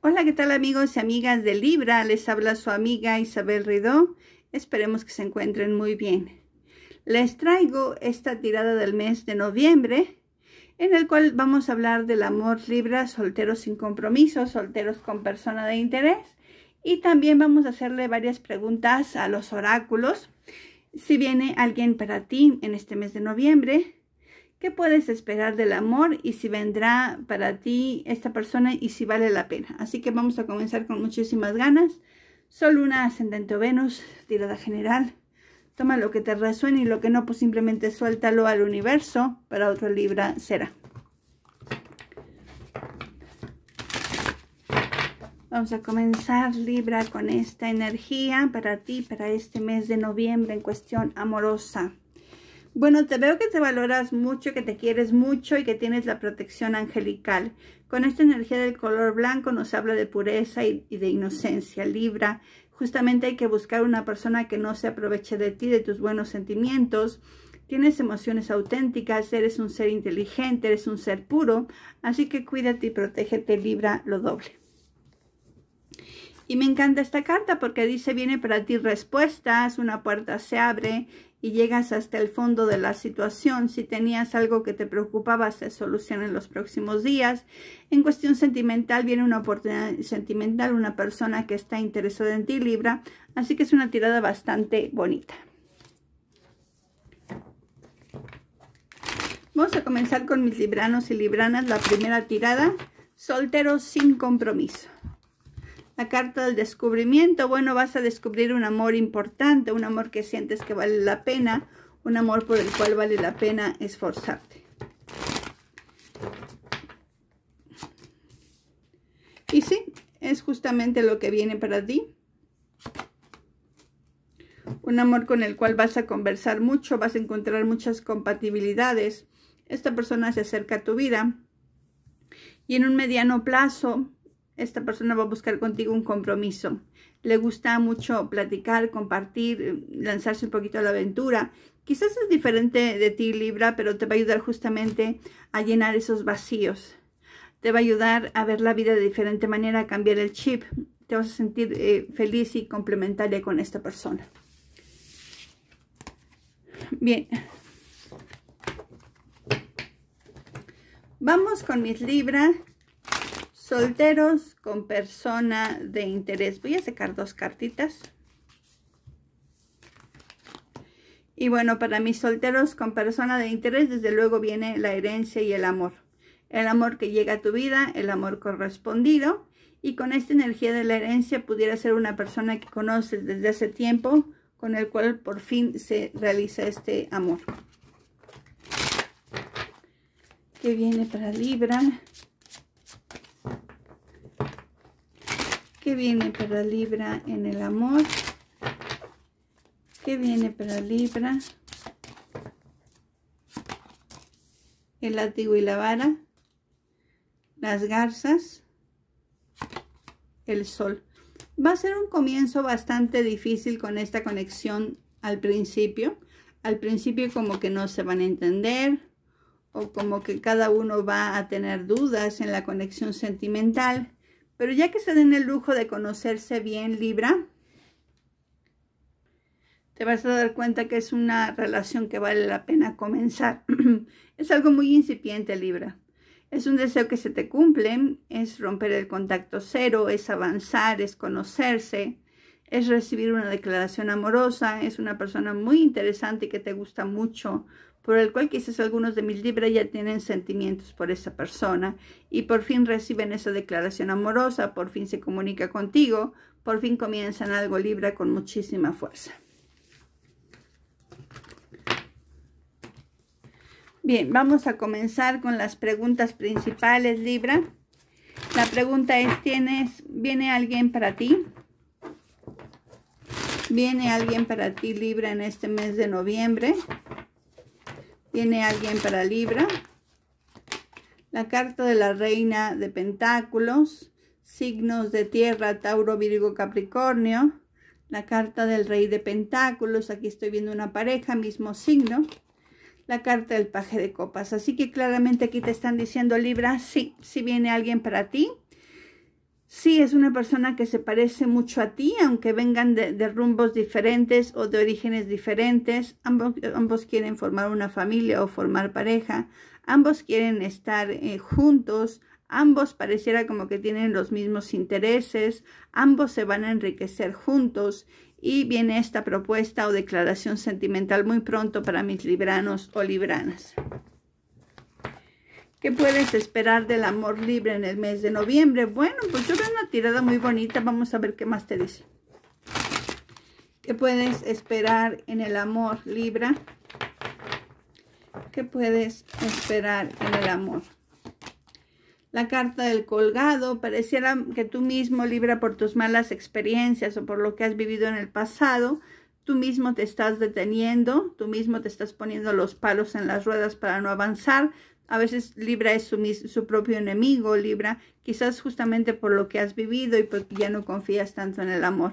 Hola, ¿qué tal amigos y amigas de Libra? Les habla su amiga Isabel Ridó. Esperemos que se encuentren muy bien. Les traigo esta tirada del mes de noviembre, en el cual vamos a hablar del amor Libra, solteros sin compromiso, solteros con persona de interés. Y también vamos a hacerle varias preguntas a los oráculos. Si viene alguien para ti en este mes de noviembre, ¿Qué puedes esperar del amor y si vendrá para ti esta persona y si vale la pena? Así que vamos a comenzar con muchísimas ganas. Solo una Ascendente o Venus, tirada general. Toma lo que te resuene y lo que no, pues simplemente suéltalo al universo. Para otro Libra será. Vamos a comenzar Libra con esta energía para ti, para este mes de noviembre en cuestión amorosa. Bueno, te veo que te valoras mucho, que te quieres mucho y que tienes la protección angelical. Con esta energía del color blanco nos habla de pureza y, de inocencia. Libra, justamente hay que buscar una persona que no se aproveche de ti, de tus buenos sentimientos, tienes emociones auténticas, eres un ser inteligente, eres un ser puro, así que cuídate y protégete, Libra, lo doble. Y me encanta esta carta porque dice, viene para ti respuestas, una puerta se abre y llegas hasta el fondo de la situación. Si tenías algo que te preocupaba, se soluciona en los próximos días. En cuestión sentimental, viene una oportunidad sentimental, una persona que está interesada en ti, Libra. Así que es una tirada bastante bonita. Vamos a comenzar con mis libranos y libranas. La primera tirada, solteros sin compromiso. La carta del descubrimiento, bueno, vas a descubrir un amor importante, un amor que sientes que vale la pena, un amor por el cual vale la pena esforzarte. Y sí, es justamente lo que viene para ti. Un amor con el cual vas a conversar mucho, vas a encontrar muchas compatibilidades. Esta persona se acerca a tu vida. Y en un mediano plazo esta persona va a buscar contigo un compromiso. Le gusta mucho platicar, compartir, lanzarse un poquito a la aventura. Quizás es diferente de ti, Libra, pero te va a ayudar justamente a llenar esos vacíos. Te va a ayudar a ver la vida de diferente manera, a cambiar el chip. Te vas a sentir eh, feliz y complementaria con esta persona. Bien. Vamos con mis Libra Solteros con persona de interés. Voy a sacar dos cartitas. Y bueno, para mis solteros con persona de interés, desde luego viene la herencia y el amor. El amor que llega a tu vida, el amor correspondido. Y con esta energía de la herencia pudiera ser una persona que conoces desde hace tiempo, con el cual por fin se realiza este amor. ¿Qué viene para Libra? ¿Qué viene para Libra en el amor? ¿Qué viene para Libra? El látigo y la vara. Las garzas. El sol. Va a ser un comienzo bastante difícil con esta conexión al principio. Al principio como que no se van a entender o como que cada uno va a tener dudas en la conexión sentimental pero ya que se den el lujo de conocerse bien Libra, te vas a dar cuenta que es una relación que vale la pena comenzar. es algo muy incipiente Libra. Es un deseo que se te cumple, es romper el contacto cero, es avanzar, es conocerse, es recibir una declaración amorosa, es una persona muy interesante y que te gusta mucho, por el cual quizás algunos de mis libras ya tienen sentimientos por esa persona y por fin reciben esa declaración amorosa, por fin se comunica contigo, por fin comienzan algo libra con muchísima fuerza. Bien, vamos a comenzar con las preguntas principales, Libra. La pregunta es, ¿tienes, ¿viene alguien para ti? ¿Viene alguien para ti, Libra, en este mes de noviembre? ¿Tiene alguien para Libra? La carta de la reina de pentáculos, signos de tierra, Tauro, Virgo, Capricornio. La carta del rey de pentáculos, aquí estoy viendo una pareja, mismo signo. La carta del paje de copas. Así que claramente aquí te están diciendo Libra, sí, si viene alguien para ti. Sí, es una persona que se parece mucho a ti, aunque vengan de, rumbos diferentes o de orígenes diferentes. Ambos, quieren formar una familia o formar pareja. Ambos quieren estar eh, juntos. Ambos pareciera como que tienen los mismos intereses. Ambos se van a enriquecer juntos. Y viene esta propuesta o declaración sentimental muy pronto para mis libranos o libranas. ¿Qué puedes esperar del amor libre en el mes de noviembre? Bueno, pues yo veo una tirada muy bonita. Vamos a ver qué más te dice. ¿Qué puedes esperar en el amor Libra? ¿Qué puedes esperar en el amor? La carta del colgado, pareciera que tú mismo, Libra, por tus malas experiencias o por lo que has vivido en el pasado, tú mismo te estás deteniendo, tú mismo te estás poniendo los palos en las ruedas para no avanzar, a veces Libra es su, propio enemigo, Libra, quizás justamente por lo que has vivido y porque ya no confías tanto en el amor.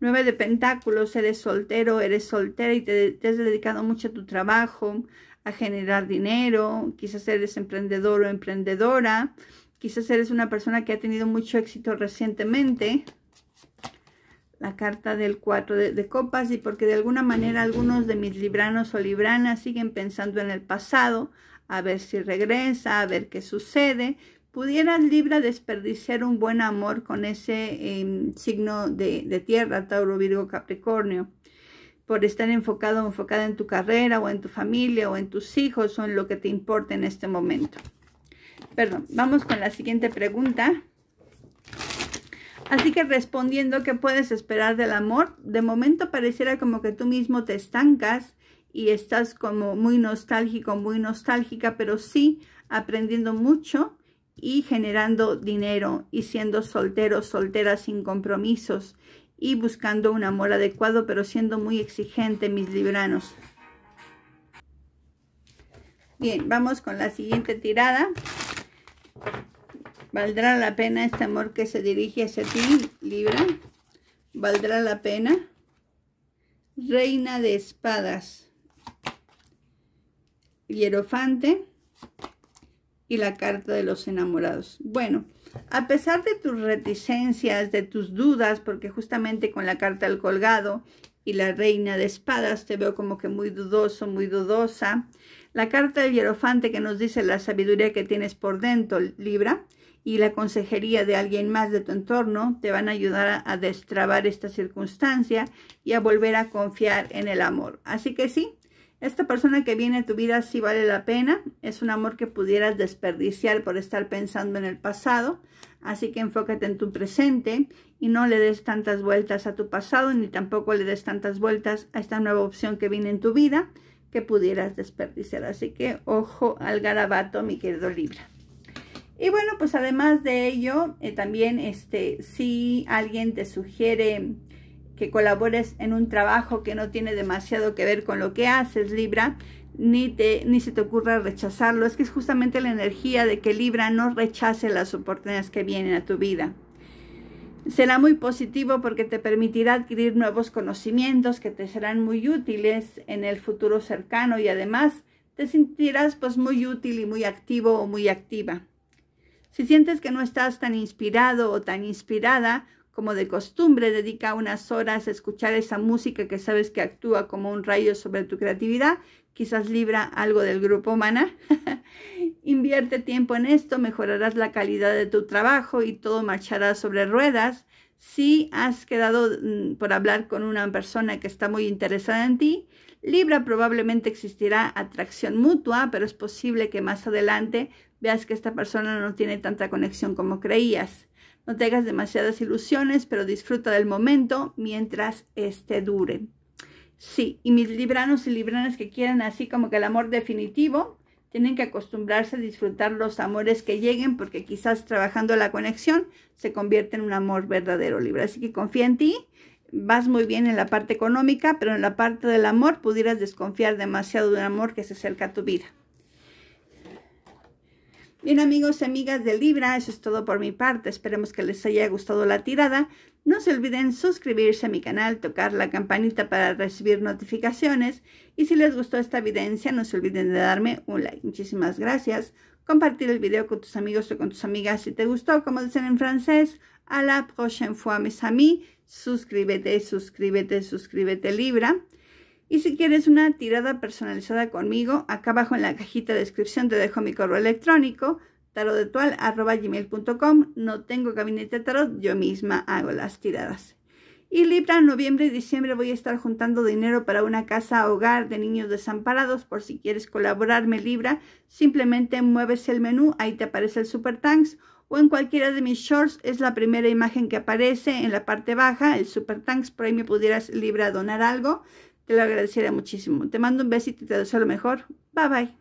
Nueve de Pentáculos, eres soltero, eres soltera y te, has dedicado mucho a tu trabajo, a generar dinero, quizás eres emprendedor o emprendedora, quizás eres una persona que ha tenido mucho éxito recientemente, la carta del cuatro de, copas y porque de alguna manera algunos de mis libranos o libranas siguen pensando en el pasado, a ver si regresa, a ver qué sucede. Pudieras Libra desperdiciar un buen amor con ese em, signo de, tierra, Tauro, Virgo, Capricornio, por estar enfocado o enfocada en tu carrera o en tu familia o en tus hijos o en lo que te importa en este momento. Perdón, vamos con la siguiente pregunta. Así que respondiendo, ¿qué puedes esperar del amor? De momento pareciera como que tú mismo te estancas y estás como muy nostálgico, muy nostálgica, pero sí aprendiendo mucho y generando dinero y siendo soltero, soltera sin compromisos y buscando un amor adecuado, pero siendo muy exigente, mis libranos. Bien, vamos con la siguiente tirada. ¿Valdrá la pena este amor que se dirige hacia ti, Libra? ¿Valdrá la pena? Reina de espadas. Hierofante y la carta de los enamorados. Bueno, a pesar de tus reticencias, de tus dudas, porque justamente con la carta del colgado y la reina de espadas te veo como que muy dudoso, muy dudosa. La carta del hierofante que nos dice la sabiduría que tienes por dentro, Libra, y la consejería de alguien más de tu entorno te van a ayudar a, destrabar esta circunstancia y a volver a confiar en el amor. Así que sí, esta persona que viene a tu vida sí vale la pena. Es un amor que pudieras desperdiciar por estar pensando en el pasado. Así que enfócate en tu presente y no le des tantas vueltas a tu pasado ni tampoco le des tantas vueltas a esta nueva opción que viene en tu vida que pudieras desperdiciar. Así que ojo al garabato, mi querido Libra. Y bueno, pues además de ello, eh, también este, si alguien te sugiere que colabores en un trabajo que no tiene demasiado que ver con lo que haces, Libra, ni, te, se te ocurra rechazarlo. Es que es justamente la energía de que Libra no rechace las oportunidades que vienen a tu vida. Será muy positivo porque te permitirá adquirir nuevos conocimientos que te serán muy útiles en el futuro cercano y además te sentirás pues muy útil y muy activo o muy activa. Si sientes que no estás tan inspirado o tan inspirada, como de costumbre, dedica unas horas a escuchar esa música que sabes que actúa como un rayo sobre tu creatividad, quizás libra algo del grupo humana. Invierte tiempo en esto, mejorarás la calidad de tu trabajo y todo marchará sobre ruedas. Si has quedado mm, por hablar con una persona que está muy interesada en ti, Libra probablemente existirá atracción mutua, pero es posible que más adelante veas que esta persona no tiene tanta conexión como creías. No te demasiadas ilusiones, pero disfruta del momento mientras este dure. Sí, y mis libranos y libranas que quieran así como que el amor definitivo, tienen que acostumbrarse a disfrutar los amores que lleguen porque quizás trabajando la conexión se convierte en un amor verdadero, Libra. Así que confía en ti, vas muy bien en la parte económica, pero en la parte del amor pudieras desconfiar demasiado de un amor que se acerca a tu vida. Bien amigos y amigas de Libra, eso es todo por mi parte. Esperemos que les haya gustado la tirada. No se olviden suscribirse a mi canal, tocar la campanita para recibir notificaciones. Y si les gustó esta evidencia, no se olviden de darme un like. Muchísimas gracias. Compartir el video con tus amigos o con tus amigas si te gustó. Como dicen en francés, a la prochaine fois mes amis. Suscríbete, suscríbete, suscríbete Libra. Y si quieres una tirada personalizada conmigo, acá abajo en la cajita de descripción te dejo mi correo electrónico tarodetual.com. No tengo gabinete tarot, yo misma hago las tiradas. Y Libra, noviembre y diciembre voy a estar juntando dinero para una casa hogar de niños desamparados. Por si quieres colaborarme, Libra, simplemente mueves el menú, ahí te aparece el Super Tanks. O en cualquiera de mis shorts, es la primera imagen que aparece en la parte baja, el Super Tanks. Por ahí me pudieras, Libra, donar algo. Te lo agradecería muchísimo. Te mando un besito y te deseo lo mejor. Bye bye.